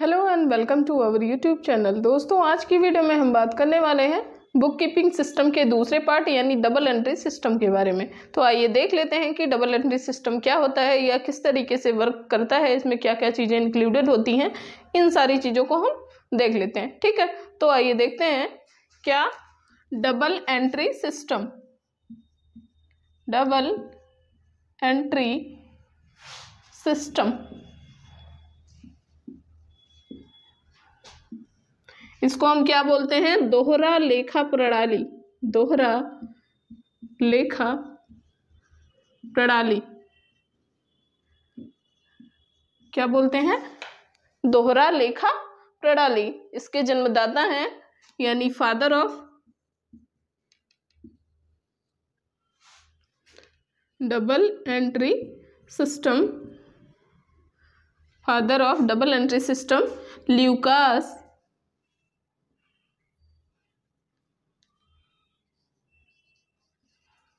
hello and welcome to our YouTube channel दोस्तों आज की वीडियो में हम बात करने वाले हैं बुक कीपिंग सिस्टम के दूसरे पार्ट यानी डबल एंट्री सिस्टम के बारे में तो आइए देख लेते हैं कि डबल एंट्री सिस्टम क्या होता है या किस तरीके से वर्क करता है इसमें क्या क्या चीज़ें इंक्लूडेड होती हैं इन सारी चीज़ों को हम देख लेते हैं ठीक है तो आइए देखते हैं क्या double entry system double entry system इसको हम क्या बोलते हैं दोहरा लेखा प्रणाली दोहरा लेखा प्रणाली क्या बोलते हैं दोहरा लेखा प्रणाली इसके जन्मदाता हैं यानी father of double entry system father of double entry system Lucas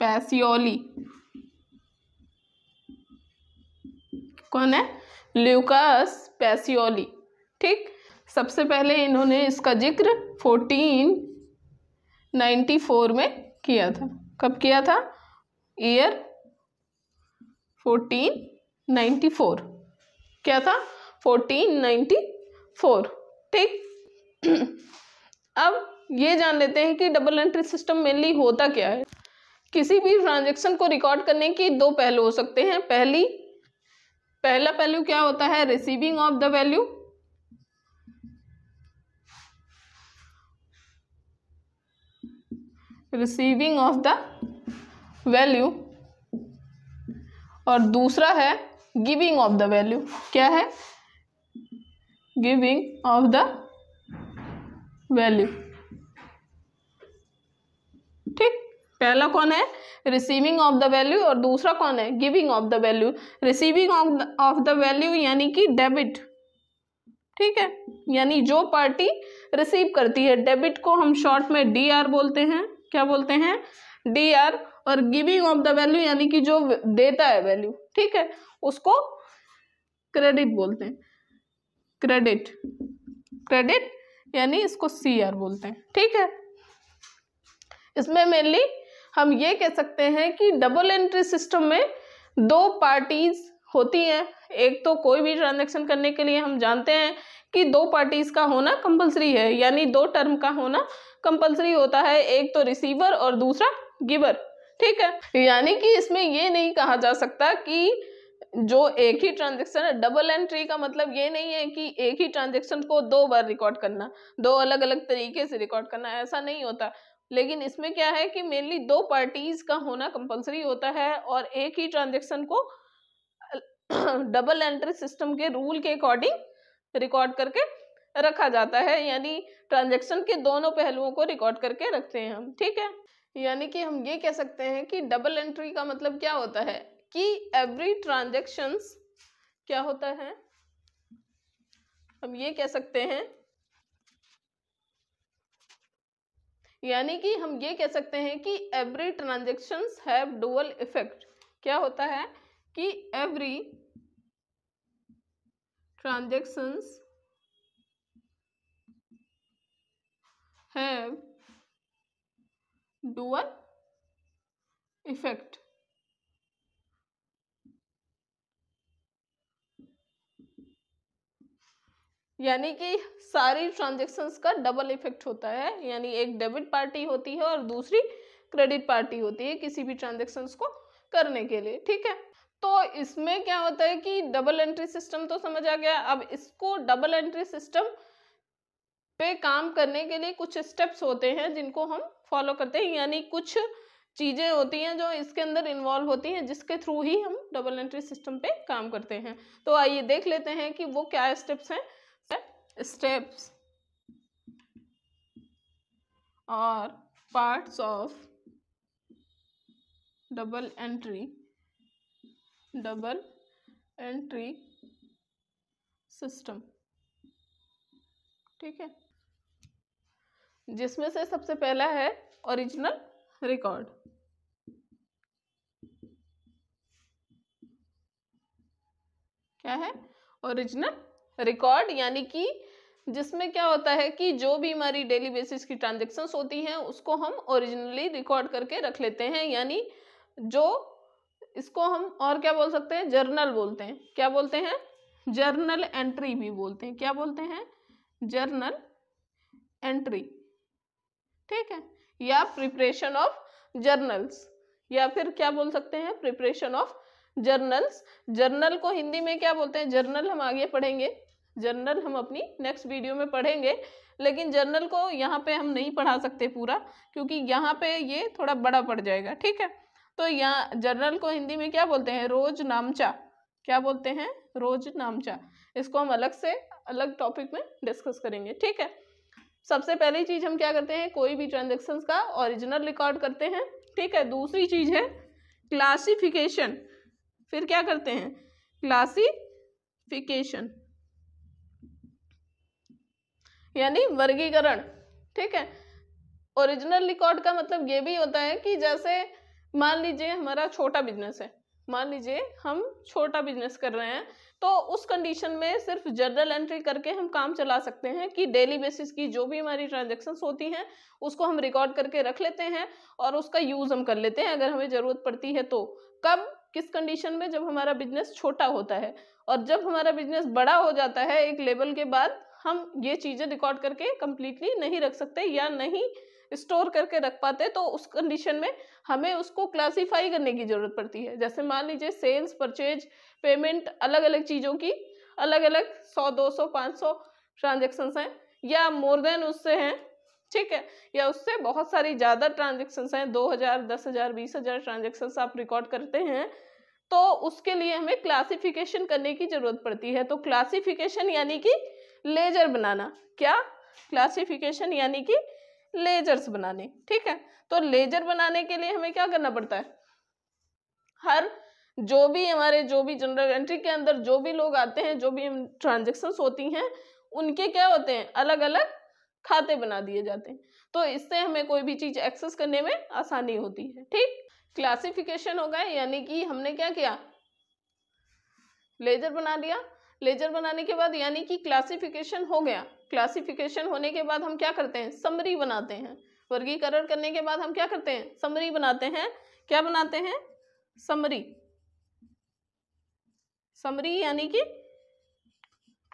Pacioli कौन है ल्यूकास पैसियोली ठीक सबसे पहले इन्होंने इसका जिक्र फोर्टीन फोर में किया था कब किया था ईयर 1494 फोर क्या था फोर्टीन फोर ठीक अब ये जान लेते हैं कि डबल एंट्री सिस्टम मेनली होता क्या है किसी भी ट्रांजेक्शन को रिकॉर्ड करने की दो पहलू हो सकते हैं पहली पहला पहलू क्या होता है receiving of the value receiving of the value और दूसरा है गिविंग ऑफ द वैल्यू क्या है गिविंग ऑफ द वैल्यू पहला कौन है रिसीविंग ऑफ द वैल्यू और दूसरा कौन है giving of the value receiving of the value यानी कि डेबिट ठीक है यानी जो पार्टी रिसीव करती है डेबिट को हम शॉर्ट में डी आर बोलते हैं क्या बोलते हैं डी आर और गिविंग ऑफ द वैल्यू यानी कि जो देता है वैल्यू ठीक है उसको क्रेडिट बोलते हैं क्रेडिट क्रेडिट यानी इसको सी आर बोलते हैं ठीक है इसमें मेनली हम ये कह सकते हैं कि डबल एंट्री सिस्टम में दो पार्टीज़ होती हैं एक तो कोई भी ट्रांजेक्शन करने के लिए हम जानते हैं कि दो पार्टीज़ का होना कंपलसरी है यानी दो टर्म का होना कंपलसरी होता है एक तो रिसीवर और दूसरा गिवर ठीक है यानी कि इसमें ये नहीं कहा जा सकता कि जो एक ही ट्रांजेक्शन है डबल एंट्री का मतलब ये नहीं है कि एक ही ट्रांजेक्शन को दो बार रिकॉर्ड करना दो अलग अलग तरीके से रिकॉर्ड करना ऐसा नहीं होता लेकिन इसमें क्या है कि मेनली दो पार्टीज का होना कंपलसरी होता है और एक ही ट्रांजेक्शन को डबल एंट्री सिस्टम के रूल के अकॉर्डिंग रिकॉर्ड करके रखा जाता है यानी ट्रांजेक्शन के दोनों पहलुओं को रिकॉर्ड करके रखते हैं हम ठीक है यानी कि हम ये कह सकते हैं कि डबल एंट्री का मतलब क्या होता है कि एवरी ट्रांजेक्शन्स क्या होता है हम ये कह सकते हैं यानी कि हम ये कह सकते हैं कि every transactions have dual effect क्या होता है कि every transactions have dual effect यानी कि सारी ट्रांजेक्शन्स का डबल इफेक्ट होता है यानी एक डेबिट पार्टी होती है और दूसरी क्रेडिट पार्टी होती है किसी भी ट्रांजेक्शन्स को करने के लिए ठीक है तो इसमें क्या होता है कि डबल एंट्री सिस्टम तो समझ आ गया अब इसको डबल एंट्री सिस्टम पे काम करने के लिए कुछ स्टेप्स होते हैं जिनको हम फॉलो करते हैं यानी कुछ चीज़ें होती हैं जो इसके अंदर इन्वॉल्व होती हैं जिसके थ्रू ही हम डबल एंट्री सिस्टम पे काम करते हैं तो आइए देख लेते हैं कि वो क्या स्टेप्स हैं steps or parts of double entry double entry system ठीक है जिसमें से सबसे पहला है ओरिजिनल रिकॉर्ड क्या है ओरिजिनल रिकॉर्ड यानी कि जिसमें क्या होता है कि जो भी हमारी डेली बेसिस की ट्रांजेक्शन्स होती हैं उसको हम ओरिजिनली रिकॉर्ड करके रख लेते हैं यानी जो इसको हम और क्या बोल सकते हैं जर्नल बोलते हैं क्या बोलते हैं जर्नल एंट्री भी बोलते हैं क्या बोलते हैं जर्नल एंट्री ठीक है या प्रिपरेशन ऑफ जर्नल्स या फिर क्या बोल सकते हैं प्रिपरेशन ऑफ जर्नल्स जर्नल को हिंदी में क्या बोलते हैं जर्नल हम आगे पढ़ेंगे जनरल हम अपनी नेक्स्ट वीडियो में पढ़ेंगे लेकिन जनरल को यहाँ पे हम नहीं पढ़ा सकते पूरा क्योंकि यहाँ पे ये थोड़ा बड़ा पड़ जाएगा ठीक है तो यहाँ जनरल को हिंदी में क्या बोलते हैं रोज नामचा क्या बोलते हैं रोज नामचा इसको हम अलग से अलग टॉपिक में डिस्कस करेंगे ठीक है सबसे पहली चीज़ हम क्या करते हैं कोई भी ट्रांजेक्शन्स का ओरिजिनल रिकॉर्ड करते हैं ठीक है दूसरी चीज़ है क्लासिफिकेशन फिर क्या करते हैं क्लासिफिकेशन यानी वर्गीकरण ठीक है ओरिजिनल रिकॉर्ड का मतलब ये भी होता है कि जैसे मान लीजिए हमारा छोटा बिजनेस है मान लीजिए हम छोटा बिजनेस कर रहे हैं तो उस कंडीशन में सिर्फ जर्नल एंट्री करके हम काम चला सकते हैं कि डेली बेसिस की जो भी हमारी ट्रांजेक्शन्स होती हैं उसको हम रिकॉर्ड करके रख लेते हैं और उसका यूज़ हम कर लेते हैं अगर हमें ज़रूरत पड़ती है तो कब किस कंडीशन में जब हमारा बिजनेस छोटा होता है और जब हमारा बिजनेस बड़ा हो जाता है एक लेवल के बाद हम ये चीज़ें रिकॉर्ड करके कम्प्लीटली नहीं रख सकते या नहीं स्टोर करके रख पाते तो उस कंडीशन में हमें उसको क्लासीफाई करने की ज़रूरत पड़ती है जैसे मान लीजिए सेल्स परचेज पेमेंट अलग अलग चीज़ों की अलग अलग सौ दो सौ पाँच सौ ट्रांजेक्शन्स हैं या मोर देन उससे हैं ठीक है या उससे बहुत सारी ज़्यादा ट्रांजेक्शन्स हैं दो हज़ार दस हज़ार बीस हज़ार ट्रांजेक्शन्स आप रिकॉर्ड करते हैं तो उसके लिए हमें क्लासिफिकेशन करने की ज़रूरत पड़ती है तो क्लासिफिकेशन यानी कि लेजर बनाना क्या क्लासिफिकेशन यानी कि लेजर्स बनाने ठीक है तो लेजर बनाने के लिए हमें क्या करना पड़ता है हर जो भी हमारे जो भी जनरल एंट्री के अंदर जो भी लोग आते हैं जो भी ट्रांजेक्शन होती हैं उनके क्या होते हैं अलग अलग खाते बना दिए जाते हैं तो इससे हमें कोई भी चीज़ एक्सेस करने में आसानी होती है ठीक क्लासिफिकेशन होगा यानी कि हमने क्या किया लेजर बना दिया लेजर बनाने के बाद यानी कि क्लासिफिकेशन हो गया क्लासिफिकेशन होने के बाद हम क्या करते हैं समरी बनाते हैं वर्गीकरण करने के बाद हम क्या करते हैं समरी बनाते हैं क्या बनाते हैं समरी समरी यानी कि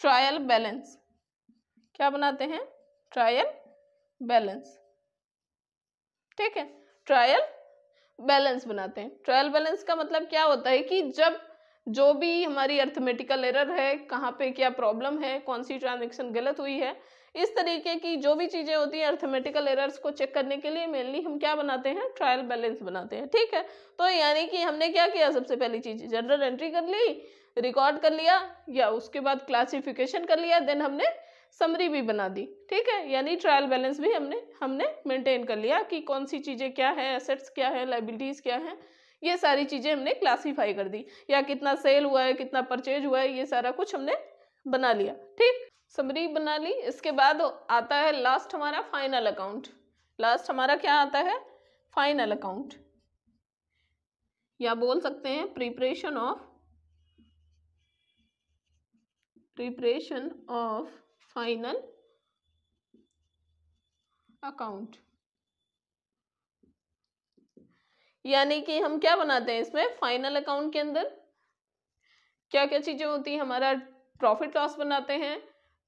ट्रायल बैलेंस क्या बनाते हैं ट्रायल बैलेंस ठीक है ट्रायल बैलेंस बनाते हैं ट्रायल बैलेंस का मतलब क्या होता है कि जब जो भी हमारी अर्थमेटिकल एरर है कहाँ पे क्या प्रॉब्लम है कौन सी ट्रांजेक्शन गलत हुई है इस तरीके की जो भी चीज़ें होती हैं अर्थमेटिकल एरर्स को चेक करने के लिए मेनली हम क्या बनाते हैं ट्रायल बैलेंस बनाते हैं ठीक है तो यानी कि हमने क्या किया सबसे पहली चीज़ जनरल एंट्री कर ली रिकॉर्ड कर लिया या उसके बाद क्लासिफिकेशन कर लिया देन हमने समरी भी बना दी ठीक है यानी ट्रायल बैलेंस भी हमने हमने मेंटेन कर लिया कि कौन सी चीज़ें क्या है एसेट्स क्या है लाइबिलिटीज़ क्या हैं ये सारी चीज़ें हमने क्लासीफाई कर दी या कितना सेल हुआ है कितना परचेज हुआ है ये सारा कुछ हमने बना लिया ठीक समरी बना ली इसके बाद आता है लास्ट हमारा फाइनल अकाउंट लास्ट हमारा क्या आता है फाइनल अकाउंट या बोल सकते हैं preparation of preparation of final account यानी कि हम क्या बनाते हैं इसमें फाइनल अकाउंट के अंदर क्या क्या चीज़ें होती हैं हमारा प्रॉफिट लॉस बनाते हैं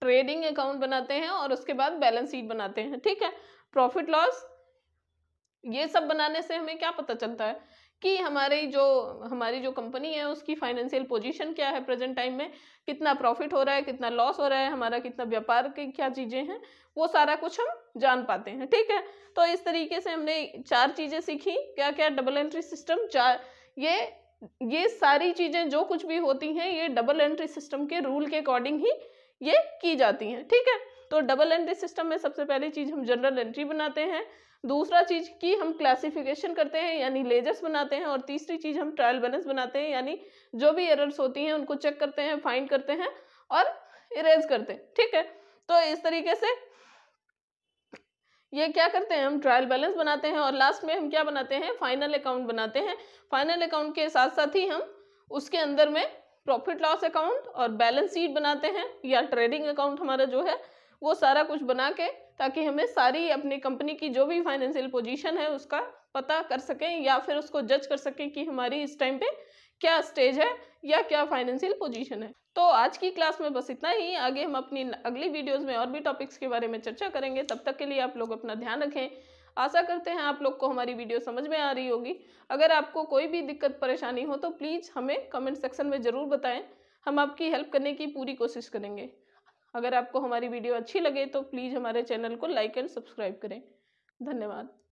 ट्रेडिंग अकाउंट बनाते हैं और उसके बाद बैलेंस शीट बनाते हैं ठीक है प्रॉफिट लॉस ये सब बनाने से हमें क्या पता चलता है कि हमारे जो हमारी जो कंपनी है उसकी फाइनेंशियल पोजीशन क्या है प्रेजेंट टाइम में कितना प्रॉफिट हो रहा है कितना लॉस हो रहा है हमारा कितना व्यापार की क्या चीज़ें हैं वो सारा कुछ हम जान पाते हैं ठीक है तो इस तरीके से हमने चार चीज़ें सीखी क्या क्या डबल एंट्री सिस्टम चार ये ये सारी चीज़ें जो कुछ भी होती हैं ये डबल एंट्री सिस्टम के रूल के अकॉर्डिंग ही ये की जाती हैं ठीक है तो डबल एंट्री सिस्टम में सबसे पहली चीज़ हम जनरल एंट्री बनाते हैं दूसरा चीज़ की हम क्लासिफिकेशन करते हैं यानी लेजर्स बनाते हैं और तीसरी चीज़ हम ट्रायल बैलेंस बनाते हैं यानी जो भी एरर्स होती हैं उनको चेक करते हैं फाइंड करते हैं और इरेज करते हैं ठीक है तो इस तरीके से ये क्या करते हैं हम ट्रायल बैलेंस बनाते हैं और लास्ट में हम क्या बनाते हैं फाइनल अकाउंट बनाते हैं फाइनल अकाउंट के साथ साथ ही हम उसके अंदर में प्रॉफिट लॉस अकाउंट और बैलेंस शीट बनाते हैं या ट्रेडिंग अकाउंट हमारा जो है वो सारा कुछ बना के ताकि हमें सारी अपनी कंपनी की जो भी फाइनेंशियल पोजीशन है उसका पता कर सकें या फिर उसको जज कर सकें कि हमारी इस टाइम पे क्या स्टेज है या क्या फाइनेंशियल पोजीशन है तो आज की क्लास में बस इतना ही आगे हम अपनी अगली वीडियोस में और भी टॉपिक्स के बारे में चर्चा करेंगे तब तक के लिए आप लोग अपना ध्यान रखें आशा करते हैं आप लोग को हमारी वीडियो समझ में आ रही होगी अगर आपको कोई भी दिक्कत परेशानी हो तो प्लीज़ हमें कमेंट सेक्शन में ज़रूर बताएँ हम आपकी हेल्प करने की पूरी कोशिश करेंगे अगर आपको हमारी वीडियो अच्छी लगे तो प्लीज़ हमारे चैनल को लाइक एंड सब्सक्राइब करें धन्यवाद